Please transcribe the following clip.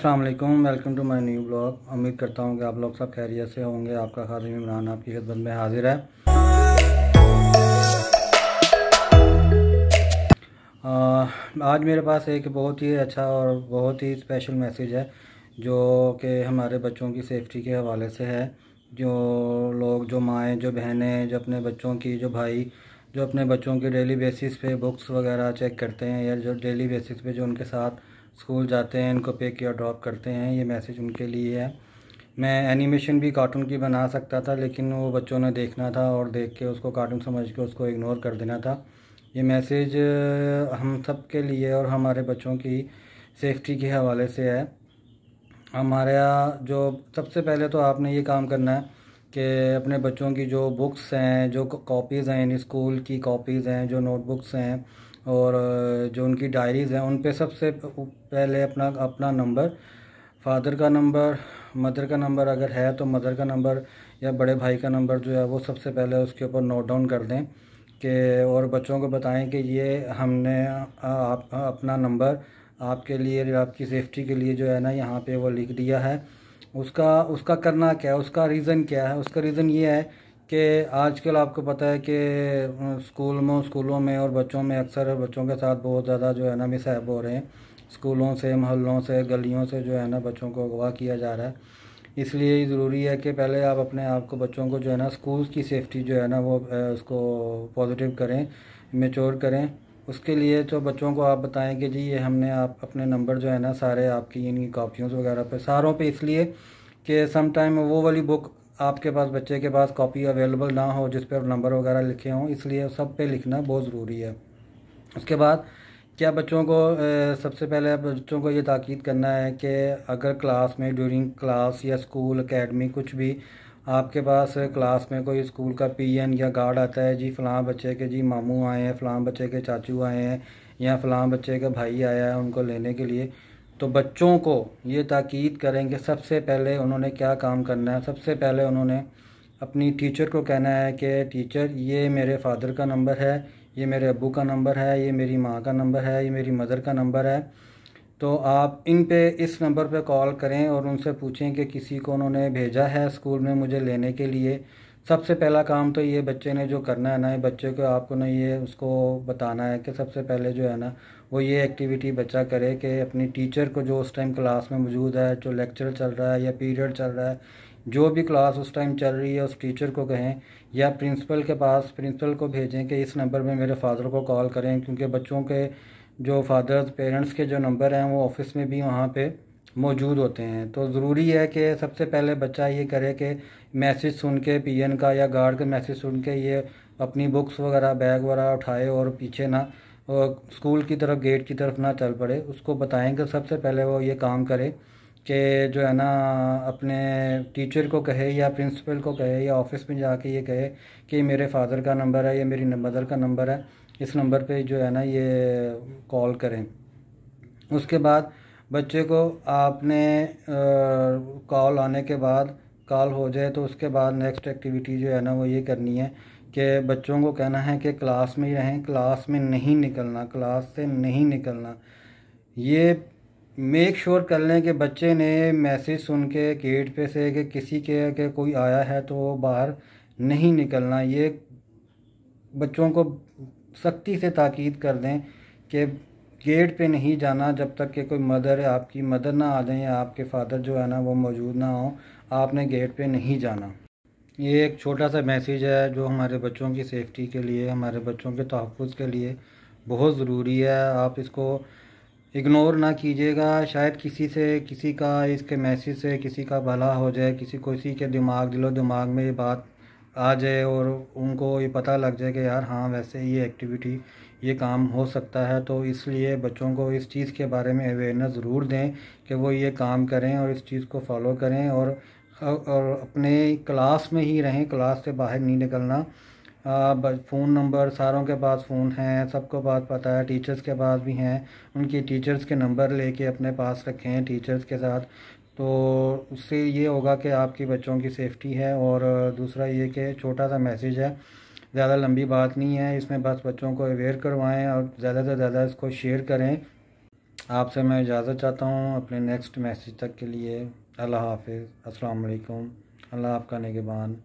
अल्लाम welcome to my new blog उम्मीद करता हूँ कि आप लोग सब खैरियत से होंगे आपका खादिम इमरान आपकी खिदमत में हाजिर है आ, आज मेरे पास एक बहुत ही अच्छा और बहुत ही स्पेशल मैसेज है जो कि हमारे बच्चों की सेफ़्टी के हवाले से है जो लोग जो माएँ जो बहनें जो अपने बच्चों की जो भाई जो अपने बच्चों की डेली बेसिस पे बुक्स वगैरह चेक करते हैं या जो डेली बेसिस पे जो उनके साथ स्कूल जाते हैं इनको पे या ड्रॉप करते हैं ये मैसेज उनके लिए है मैं एनिमेशन भी कार्टून की बना सकता था लेकिन वो बच्चों ने देखना था और देख के उसको कार्टून समझ के उसको इग्नोर कर देना था ये मैसेज हम सब के लिए और हमारे बच्चों की सेफ्टी के हवाले से है हमारा जो सबसे पहले तो आपने ये काम करना है कि अपने बच्चों की जो बुक्स हैं जो कॉपीज़ हैं स्कूल की कॉपीज़ हैं जो नोटबुक्स हैं और जो उनकी डायरीज़ हैं उन पे सबसे पहले अपना अपना नंबर फादर का नंबर मदर का नंबर अगर है तो मदर का नंबर या बड़े भाई का नंबर जो है वो सबसे पहले उसके ऊपर नोट डाउन कर दें कि और बच्चों को बताएं कि ये हमने आप अपना नंबर आपके लिए आपकी सेफ्टी के लिए जो है ना यहाँ पे वो लिख दिया है उसका उसका करना क्या है उसका रीज़न क्या है उसका रीज़न ये है कि आजकल आपको पता है कि स्कूल में स्कूलों में और बच्चों में अक्सर बच्चों के साथ बहुत ज़्यादा जो है ना मिसहैब हो रहे हैं स्कूलों से मोहल्लों से गलियों से जो है ना बच्चों को अगवा किया जा रहा है इसलिए ये ज़रूरी है कि पहले आप अपने आप को बच्चों को जो है ना स्कूल की सेफ्टी जो है ना वो उसको पॉजिटिव करें मेचोर करें उसके लिए तो बच्चों को आप बताएं कि जी ये हमने आप अपने नंबर जो है ना सारे आपकी इनकी कापियों वगैरह पे सारों पे इसलिए कि सम टाइम वो वाली बुक आपके पास बच्चे के पास कॉपी अवेलेबल ना हो जिस पर नंबर वगैरह लिखे हों इसलिए सब पे लिखना बहुत ज़रूरी है उसके बाद क्या बच्चों को सबसे पहले बच्चों को ये ताक़ीद करना है कि अगर क्लास में ड्यूरिंग क्लास या स्कूल अकेडमी कुछ भी आपके पास क्लास में कोई स्कूल का पीएन या गार्ड आता है जी फ़लाँ बच्चे के जी मामू आए हैं फ़लाँ बच्चे के चाचू आए हैं या फ़लाँ बच्चे का भाई आया है उनको लेने के लिए तो बच्चों को ये ताक़ीद करें कि सबसे पहले उन्होंने क्या काम करना है सबसे पहले उन्होंने अपनी टीचर को कहना है कि टीचर ये मेरे फादर का नंबर है ये मेरे अबू का नंबर है ये मेरी माँ का नंबर है ये मेरी मदर का नंबर है तो आप इन पे इस नंबर पे कॉल करें और उनसे पूछें कि किसी को उन्होंने भेजा है स्कूल में मुझे लेने के लिए सबसे पहला काम तो ये बच्चे ने जो करना है ना बच्चे को आपको ना ये उसको बताना है कि सबसे पहले जो है ना वो ये एक्टिविटी बच्चा करे कि अपनी टीचर को जो उस टाइम क्लास में मौजूद है जो लेक्चर चल रहा है या पीरियड चल रहा है जो भी क्लास उस टाइम चल रही है उस टीचर को कहें या प्रिंसिपल के पास प्रिंसिपल को भेजें कि इस नंबर में मेरे फादर को कॉल करें क्योंकि बच्चों के जो फादर्स पेरेंट्स के जो नंबर हैं वो ऑफिस में भी वहाँ पर मौजूद होते हैं तो ज़रूरी है कि सबसे पहले बच्चा ये करे कि मैसेज सुन के पी का या गार्ड का मैसेज सुन के ये अपनी बुक्स वगैरह बैग वगैरह उठाए और पीछे ना और स्कूल की तरफ गेट की तरफ ना चल पड़े उसको बताएं कि सबसे पहले वो ये काम करे कि जो है ना अपने टीचर को कहे या प्रिंसिपल को कहे या ऑफिस में जाके ये कहे कि मेरे फादर का नंबर है या मेरी मदर का नंबर है इस नंबर पे जो है ना ये कॉल करें उसके बाद बच्चे को आपने कॉल आने के बाद कॉल हो जाए तो उसके बाद नेक्स्ट एक्टिविटी जो है ना वो ये करनी है कि बच्चों को कहना है कि क्लास में ही रहें क्लास में नहीं निकलना क्लास से नहीं निकलना ये मेक श्योर कर लें कि बच्चे ने मैसेज सुन के गेट पे से कि किसी के के कोई आया है तो बाहर नहीं निकलना ये बच्चों को सख्ती से ताक़द कर दें कि गेट पे नहीं जाना जब तक कि कोई मदर आपकी मदर ना आ जाए या आपके फादर जो है ना वो मौजूद ना हो आपने गेट पे नहीं जाना ये एक छोटा सा मैसेज है जो हमारे बच्चों की सेफ़्टी के लिए हमारे बच्चों के तहफ़ के लिए बहुत ज़रूरी है आप इसको इग्नोर ना कीजिएगा शायद किसी से किसी का इसके मैसेज से किसी का भला हो जाए किसी को इसी के दिमाग दिलो दिमाग में ये बात आ जाए और उनको ये पता लग जाए कि यार हाँ वैसे ये एक्टिविटी ये काम हो सकता है तो इसलिए बच्चों को इस चीज़ के बारे में अवेयरनेस ज़रूर दें कि वो ये काम करें और इस चीज़ को फॉलो करें और और अपने क्लास में ही रहें क्लास से बाहर नहीं निकलना फ़ोन नंबर सारों के पास फ़ोन हैं सबको बात पता है टीचर्स के पास भी हैं उनकी टीचर्स के नंबर लेके अपने पास रखें टीचर्स के साथ तो उससे ये होगा कि आपके बच्चों की सेफ़्टी है और दूसरा ये कि छोटा सा मैसेज है ज़्यादा लंबी बात नहीं है इसमें बस बच्चों को अवेयर करवाएं और ज़्यादा से ज़्यादा इसको शेयर करें आपसे मैं इजाज़त चाहता हूँ अपने नेक्स्ट मैसेज तक के लिए अल्लाह हाफिज़ अस्सलाम वालेकुम अल्लाह आपका निगबान